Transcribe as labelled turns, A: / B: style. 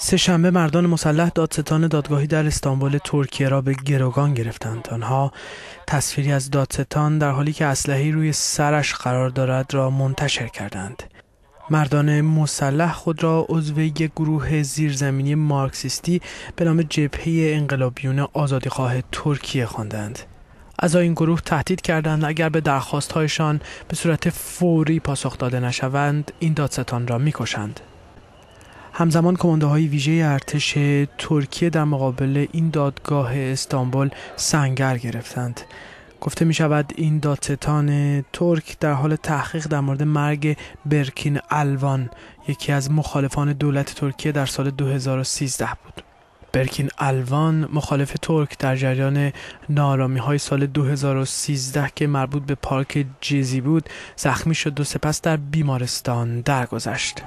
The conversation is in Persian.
A: سه شنبه مردان مسلح دادستان دادگاهی در استانبول ترکیه را به گروگان گرفتند. آنها تصویری از دادستان در حالی که اسلحه روی سرش قرار دارد را منتشر کردند. مردان مسلح خود را عضو یک گروه زیرزمینی مارکسیستی به نام جبهه انقلابیون آزادیخواه ترکیه خواندند. از این گروه تهدید کردند اگر به درخواستهایشان به صورت فوری پاسخ داده نشوند این دادستان را میکشند. همزمان کمانده های ویژه ارتش ترکیه در مقابل این دادگاه استانبول سنگر گرفتند گفته می شود این دادستان ترک در حال تحقیق در مورد مرگ برکین الوان یکی از مخالفان دولت ترکیه در سال 2013 بود برکین الوان مخالف ترک در جریان نارامی های سال 2013 که مربوط به پارک جزی بود زخمی شد و سپس در بیمارستان درگذشت.